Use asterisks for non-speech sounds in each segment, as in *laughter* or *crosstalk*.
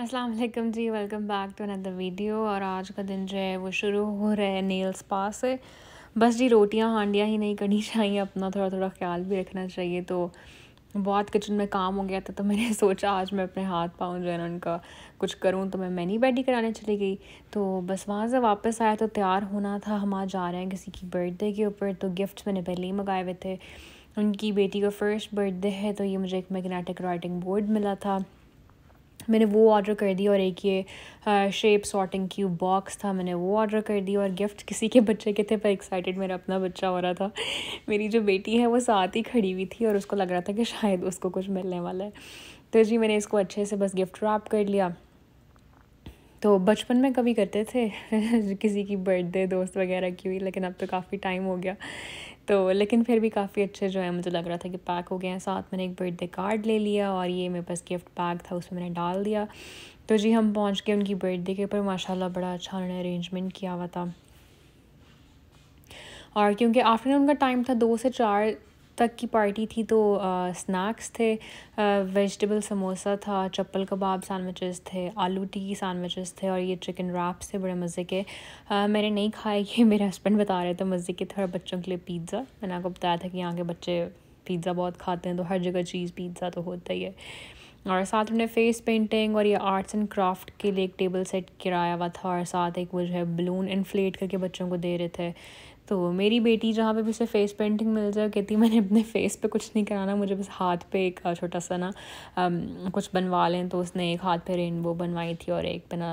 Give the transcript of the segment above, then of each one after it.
अस्सलाम वालेकुम जी welcome back to another video और आज का दिन जो है वो शुरू हो रहा है नेल्स पास से बस जी रोटियां हांडियां ही नहीं करनी *laughs* चाहिए अपना थोड़ा थोड़ा ख्याल भी रखना चाहिए तो बहुत किचन में काम हो गया था तो मैंने *laughs* सोचा आज मैं अपने हाथ पाँव जो है ना उनका कुछ करूँ तो मैं मैनी बैडी कराने चली गई तो बस वहाँ से वापस आया तो तैयार होना था हम आज जा रहे हैं किसी की बर्थडे के ऊपर तो गिफ्ट मैंने पहले ही मंगाए हुए थे उनकी बेटी का फर्स्ट बर्थडे है तो ये मुझे एक मैग्नेटिक राइटिंग बोर्ड मिला था मैंने वो ऑर्डर कर दी और एक ये शेप सॉर्टिंग की बॉक्स था मैंने वो ऑर्डर कर दी और गिफ्ट किसी के बच्चे के थे पर एक्साइटेड मेरा अपना बच्चा हो रहा था मेरी जो बेटी है वो साथ ही खड़ी हुई थी और उसको लग रहा था कि शायद उसको कुछ मिलने वाला है तो जी मैंने इसको अच्छे से बस गिफ्ट रैप कर लिया तो बचपन में कभी करते थे *laughs* किसी की बर्थडे दोस्त वगैरह की हुई लेकिन अब तो काफ़ी टाइम हो गया तो लेकिन फिर भी काफ़ी अच्छे जो है मुझे लग रहा था कि पैक हो गए हैं साथ मैंने एक बर्थडे कार्ड ले लिया और ये मेरे पास गिफ्ट पैक था उसमें मैंने डाल दिया तो जी हम पहुंच गए उनकी बर्थडे के ऊपर माशाल्लाह बड़ा अच्छा उन्होंने अरेंजमेंट किया हुआ था और क्योंकि आफ्टरनून का टाइम था दो से चार तक की पार्टी थी तो स्नैक्स थे वेजिटेबल समोसा था चप्पल कबाब सैंडविचेस थे आलू टी सैंडविचेस थे और ये चिकन रैप्स थे बड़े मज़े के आ, मैंने नहीं खाए ये मेरे हस्बैंड बता रहे थे मज़े के थे और बच्चों के लिए पिज़्ज़ा मैंने आपको बताया था कि यहाँ के बच्चे पिज़्ज़ा बहुत खाते हैं तो हर जगह चीज़ पिज़्ज़ा तो होता ही है और साथ उन्हें फेस पेंटिंग और ये आर्ट्स एंड क्राफ्ट के लिए एक टेबल सेट किराया हुआ था और साथ एक वो जो है बलून इन्फ्लेट करके बच्चों को दे रहे थे तो मेरी बेटी जहाँ पे भी उसे फेस पेंटिंग मिल जाए कहती मैंने अपने फेस पे कुछ नहीं कराना मुझे बस हाथ पे एक छोटा सा ना कुछ बनवा लें तो उसने एक हाथ पे रेनबो बनवाई थी और एक बिना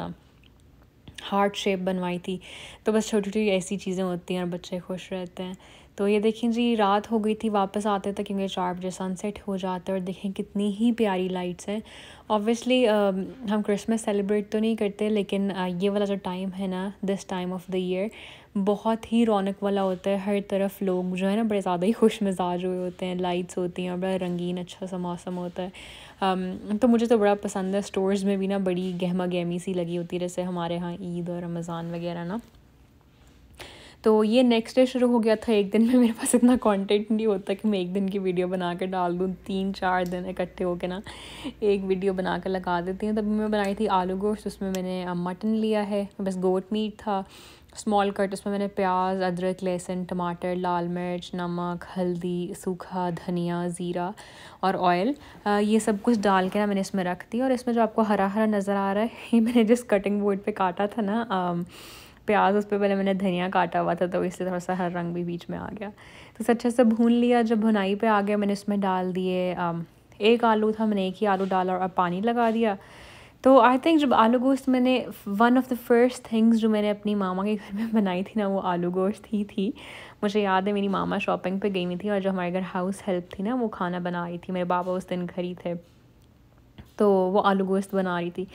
हार्ट शेप बनवाई थी तो बस छोटी छोटी ऐसी चीज़ें होती हैं और बच्चे खुश रहते हैं तो ये देखें जी रात हो गई थी वापस आते तक क्योंकि चार बजे सनसेट हो जाता है और देखें कितनी ही प्यारी लाइट्स हैं ऑब्वियसली um, हम क्रिसमस सेलिब्रेट तो नहीं करते लेकिन uh, ये वाला जो टाइम है ना this time of the year बहुत ही रौनक वाला होता है हर तरफ लोग जो है ना बड़े ज़्यादा ही खुश मिजाज हुए होते हैं लाइट्स होती हैं और बड़ा रंगीन अच्छा सा मौसम होता है um, तो मुझे तो बड़ा पसंद है स्टोर्स में भी ना बड़ी गहमा गहमी सी लगी होती है जैसे हमारे यहाँ ईद और रमज़ान वगैरह ना तो ये नेक्स्ट डे शुरू हो गया था एक दिन में मेरे पास इतना कंटेंट नहीं होता कि मैं एक दिन की वीडियो बना कर डाल दूँ तीन चार दिन इकट्ठे होकर ना एक वीडियो बना कर लगा देती हूँ तभी मैं बनाई थी आलू गोश्त उसमें मैंने मटन लिया है बस गोट मीट था स्मॉल कट उसमें मैंने प्याज अदरक लहसुन टमाटर लाल मिर्च नमक हल्दी सूखा धनिया ज़ीरा और ऑयल ये सब कुछ डाल के ना मैंने इसमें रख दी और इसमें जो आपको हरा हरा नज़र आ रहा है *laughs* ये मैंने जिस कटिंग बोर्ड पे काटा था ना प्याज उस पर पहले मैंने धनिया काटा हुआ था तो इसलिए थोड़ा सा हर रंग भी बीच में आ गया तो इसे अच्छे से भून लिया जब भुनाई पे आ गया मैंने इसमें डाल दिए एक आलू था मैंने एक ही आलू डाला और पानी लगा दिया तो आई थिंक जब आलू गोश्त मैंने one of the first things जो मैंने अपनी मामा के घर में बनाई थी ना वो आलू गोश्त ही थी मुझे याद है मेरी मामा शॉपिंग पे गई हुई थी और जो हमारे घर हाउस हेल्प थी ना वो खाना बना रही थी मेरे बाबा उस दिन घर ही थे तो वो आलू गोश्त बना रही थी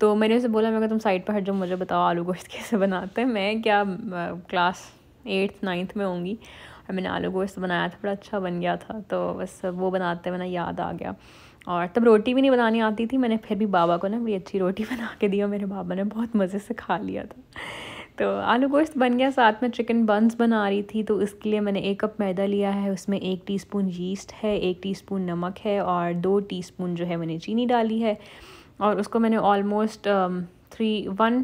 तो मैंने उसे बोला मैं तुम साइड पर हट जाओ मुझे बताओ आलू गोश्त *laughs* कैसे बनाते हैं मैं क्या क्लास एट्थ नाइन्थ में होंगी और मैंने आलू गोश्त बनाया था बड़ा अच्छा बन गया था तो बस वो बनाते मैंने याद आ गया और तब रोटी भी नहीं बनानी आती थी मैंने फिर भी बाबा को ना बड़ी अच्छी रोटी *laughs* बना के दी और मेरे बाबा ने बहुत मज़े से खा लिया था तो आलू गोश्त बन गया साथ में चिकन बंस बना रही थी तो इसके लिए मैंने एक कप मैदा लिया है उसमें एक टीस्पून यीस्ट है एक टीस्पून नमक है और दो टीस्पून जो है मैंने चीनी डाली है और उसको मैंने almost three one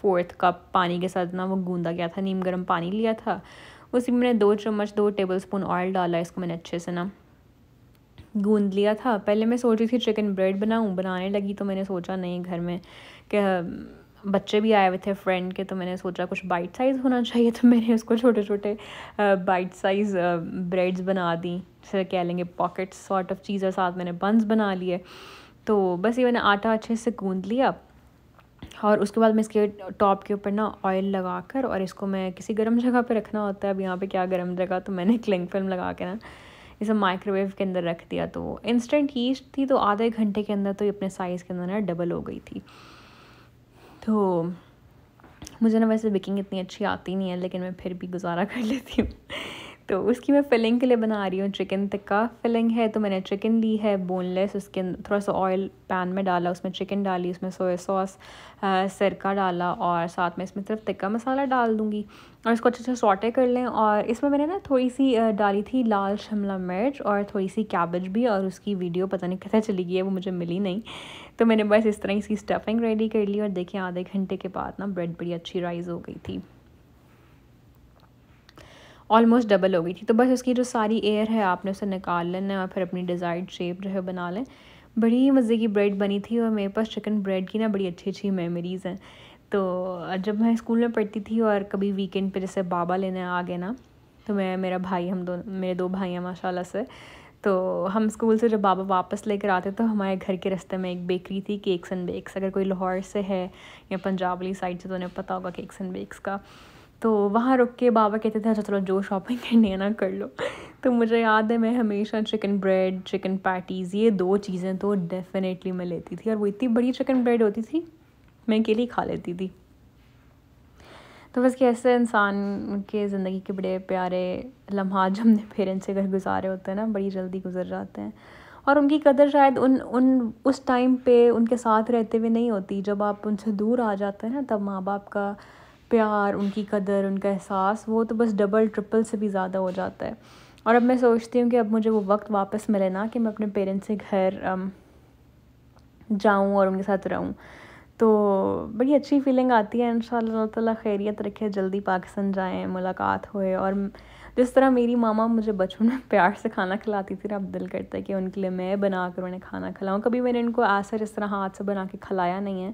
fourth cup पानी के साथ ना वो गूंदा गया था नीम गर्म पानी लिया था उसी मैंने दो चम्मच दो टेबल स्पून ऑयल डाला इसको मैंने अच्छे से ना गूंद लिया था पहले मैं सोच रही थी चिकन ब्रेड बनाऊँ बनाने लगी तो मैंने सोचा नहीं घर में कि बच्चे भी आए हुए थे फ्रेंड के तो मैंने सोचा कुछ बाइट साइज़ होना चाहिए तो मैंने उसको छोटे छोटे बाइट साइज़ ब्रेड्स बना दी जैसे कह लेंगे पॉकेट्स सॉर्ट ऑफ चीज़ और साथ मैंने बंस बना लिए तो बस ये मैंने आटा अच्छे से गूंद लिया और उसके बाद मैं इसके टॉप के ऊपर ना ऑयल लगा कर और इसको मैं किसी गर्म जगह पर रखना होता है अब यहाँ पर क्या गर्म जगह तो मैंने क्लिंग फिल्म लगा के ना इसे माइक्रोवेव के अंदर रख दिया तो इंस्टेंट यीस्ट थी तो आधे घंटे के अंदर तो ये अपने साइज़ के अंदर ना डबल हो गई थी तो मुझे ना वैसे बेकिंग इतनी अच्छी आती नहीं है लेकिन मैं फिर भी गुजारा कर लेती हूँ तो उसकी मैं फिलिंग के लिए बना रही हूँ चिकन टिक्का फिलिंग है तो मैंने चिकन ली है बोनलेस उसके थोड़ा सा ऑयल पैन में डाला उसमें चिकन डाली उसमें सोया सॉस सरका डाला और साथ में इसमें सिर्फ टिक्का मसाला डाल दूँगी और इसको अच्छे से सॉटे कर लें और इसमें मैंने ना थोड़ी सी डाली थी लाल शिमला मिर्च और थोड़ी सी कैबेज भी और उसकी वीडियो पता नहीं कैसे चली गई है वो मुझे मिली नहीं तो मैंने बस इस तरह इसकी स्टफिंग रेडी कर ली और देखिए आधे घंटे के बाद ना ब्रेड बड़ी अच्छी राइज़ हो गई थी ऑलमोस्ट डबल हो गई थी तो बस उसकी जो सारी एयर है आपने उसे निकाल लेना है और फिर अपनी डिज़ायर्ड शेप जो है बना लें बड़ी मज़े की ब्रेड बनी थी और मेरे पास चिकन ब्रेड की ना बड़ी अच्छी अच्छी मेमोरीज़ हैं तो जब मैं स्कूल में पढ़ती थी और कभी वीकेंड पर जैसे बाबा लेने आ गए ना तो मैं मेरा भाई हम दोनों मेरे दो भाई हैं माशाला से तो हम स्कूल से जब बाबा वापस लेकर आते तो हमारे घर के रास्ते में एक बेकरी थी केक्स एंड बेक्स अगर कोई लाहौर से है या पंजाब वाली साइड से तो उन्हें पता होगा केक्स एंड बेक्स का तो वहाँ रुक के बाबा कहते थे अच्छा चलो जो शॉपिंग *laughs* करनी है ना कर लो तो मुझे याद है मैं हमेशा चिकन ब्रेड चिकन पैटीज़ ये दो चीज़ें तो डेफ़िनेटली मैं लेती थी और वो इतनी बड़ी चिकन ब्रेड होती थी मैं अकेली खा लेती थी तो बस कैसे इंसान के ज़िंदगी के बड़े प्यारे लम्हा *laughs* जब अपने पेरेंट्स से घर गुजारे होते हैं ना बड़ी जल्दी गुजर जाते हैं और उनकी कदर शायद उन उन उस टाइम पे उनके साथ रहते हुए नहीं होती जब आप उनसे दूर आ जाते हैं ना तब माँ बाप का प्यार उनकी कदर उनका एहसास वो तो बस डबल ट्रिपल से भी ज़्यादा हो जाता है और अब मैं सोचती हूँ कि अब मुझे वो वक्त वापस मिले ना कि मैं अपने पेरेंट्स के घर जाऊँ और उनके साथ रहूँ तो बड़ी अच्छी फीलिंग आती है इन ताला खैरियत रखे जल्दी पाकिस्तान जाएँ मुलाकात होए और जिस तरह मेरी मामा मुझे बचपन में प्यार से खाना खिलाती थी अब दिल करता है कि उनके लिए मैं बना कर उन्हें खाना खिलाऊँ कभी मैंने उनको ऐसा जिस तरह हाथ से बना के खिलाया नहीं है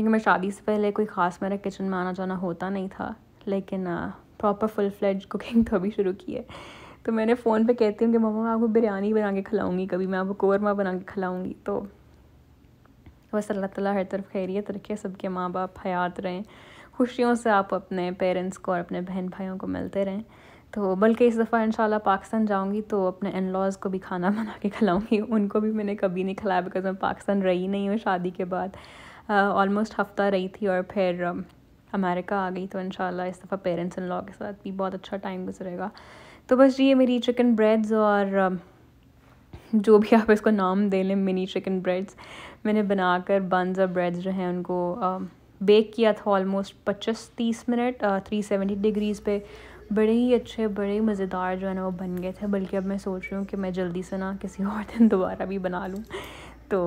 क्योंकि मैं शादी से पहले कोई ख़ास मेरा किचन में आना जाना होता नहीं था लेकिन प्रॉपर फुल फ्लेज कुकिंग तो अभी शुरू की है तो मैंने फ़ोन पे कहती हूँ कि मम्मा मैं आपको बिरयानी बना के खिलाऊँगी कभी मैं आपको कौरमा बना के खिलाऊँगी तो बस अल्लाह ताला हर तरफ खैरियत रखे सबके माँ बाप हयात रहें खुशियों से आप अपने पेरेंट्स को और अपने बहन भाइयों को मिलते रहें तो बल्कि इस दफ़ा इन पाकिस्तान जाऊँगी तो अपने इन लॉज़ को भी खाना बना के खिलाऊँगी उनको भी मैंने कभी नहीं खिलाया बिकॉज मैं पाकिस्तान रही नहीं हूँ शादी के बाद ऑलमोस्ट हफ्ता रही थी और फिर अमेरिका आ गई तो इन इस दफ़ा पेरेंट्स इन लॉ के साथ भी बहुत अच्छा टाइम गुजरेगा तो बस ये मेरी चिकन ब्रेड्स और जो भी आप इसको नाम दे लें मिनी चिकन ब्रेड्स मैंने बनाकर बंस और ब्रेड्स जो हैं उनको बेक किया था ऑलमोस्ट पच्चीस तीस मिनट थ्री सेवेंटी डिग्रीज़ पे बड़े ही अच्छे बड़े ही मज़ेदार जो है ना वो बन गए थे बल्कि अब मैं सोच रही हूँ कि मैं जल्दी से ना किसी और दिन दोबारा भी बना लूँ तो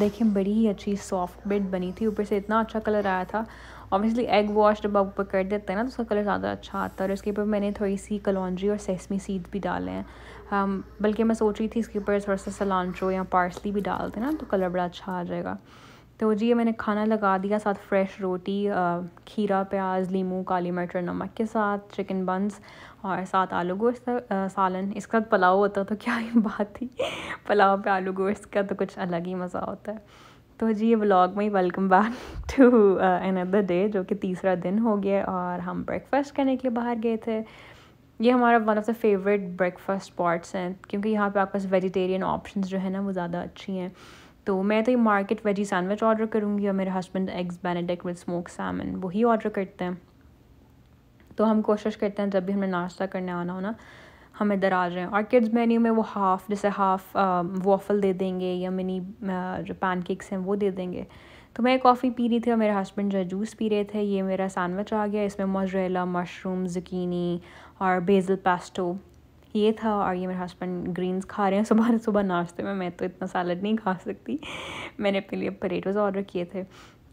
देखिए बड़ी ही अच्छी सॉफ्ट बेड बनी थी ऊपर से इतना अच्छा कलर आया था ऑब्वियसली एग वॉश जब आप ऊपर कर देते हैं ना तो उसका कलर ज़्यादा अच्छा आता है और इसके ऊपर मैंने थोड़ी सी कलौजी और सेसमी सीड भी डाले हैं um, बल्कि मैं सोच रही थी इसके ऊपर थोड़ा सा सलांचो या पार्सली भी डालते हैं ना तो कलर बड़ा अच्छा आ जाएगा तो जी ये मैंने खाना लगा दिया साथ फ्रेश रोटी खीरा प्याज लीमू काली मटर नमक के साथ चिकन बंस और साथ आलू गोश्त सालन इसका पुलाव होता तो क्या ही बात थी पुलाव पे आलू गोश्त का तो कुछ अलग ही मज़ा होता है तो जी ये ब्लॉग में welcome back to another day जो कि तीसरा दिन हो गया और हम ब्रेकफास्ट करने के लिए बाहर गए थे ये हमारा one of the favourite breakfast spots हैं क्योंकि यहाँ पे आपके पास वेजिटेरियन ऑप्शंस जो है ना वो ज़्यादा अच्छी हैं तो मैं तो ये मार्केट वेजी सैंडविच ऑर्डर करूँगी और मेरे husband eggs Benedict with smoke salmon वही ऑर्डर करते हैं तो हम कोशिश करते हैं जब भी हमें नाश्ता करने आना होना इधर आ जाएँ और किड्स मेन्यू में वो हाफ़ जैसे हाफ़ वॉफल दे देंगे या मिनी जो पैनकेक्स हैं वो दे देंगे तो मैं कॉफ़ी पी रही थी और मेरे हस्बैंड जो जूस पी रहे थे ये मेरा सैंडविच आ गया इसमें मोजरेला मशरूम जकीनी और बेजल पेस्टो ये था और ये मेरे हस्बैंड ग्रीन्स खा रहे हैं सुबह सुबह नाश्ते में मैं तो इतना सैलड नहीं खा सकती मैंने अपने लिए परेटोज़ ऑर्डर किए थे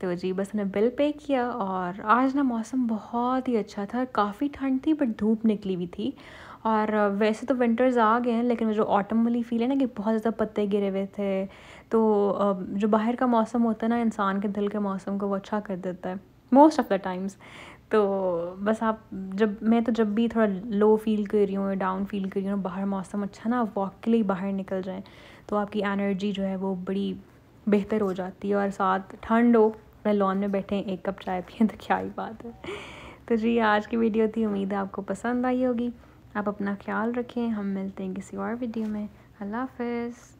तो जी बस मैंने बिल पे किया और आज ना मौसम बहुत ही अच्छा था काफ़ी ठंड थी बट धूप निकली हुई थी और वैसे तो विंटर्स आ गए हैं लेकिन जो ऑटम वाली फील है ना कि बहुत ज़्यादा पत्ते गिरे हुए थे तो जो बाहर का मौसम होता है ना इंसान के दिल के मौसम को वो अच्छा कर देता है मोस्ट ऑफ़ द टाइम्स तो बस आप जब मैं तो जब भी थोड़ा लो फील कर रही हूँ डाउन फील कर रही हूँ बाहर मौसम अच्छा ना वॉक के लिए बाहर निकल जाएँ तो आपकी एनर्जी जो है वो बड़ी बेहतर हो जाती है और साथ ठंड हो अपने लॉन में बैठें एक कप चाय पिए तो क्या ही बात है तो जी आज की वीडियो थी उम्मीद है आपको पसंद आई होगी आप अपना ख्याल रखें हम मिलते हैं किसी और वीडियो में अल्लाह हाफ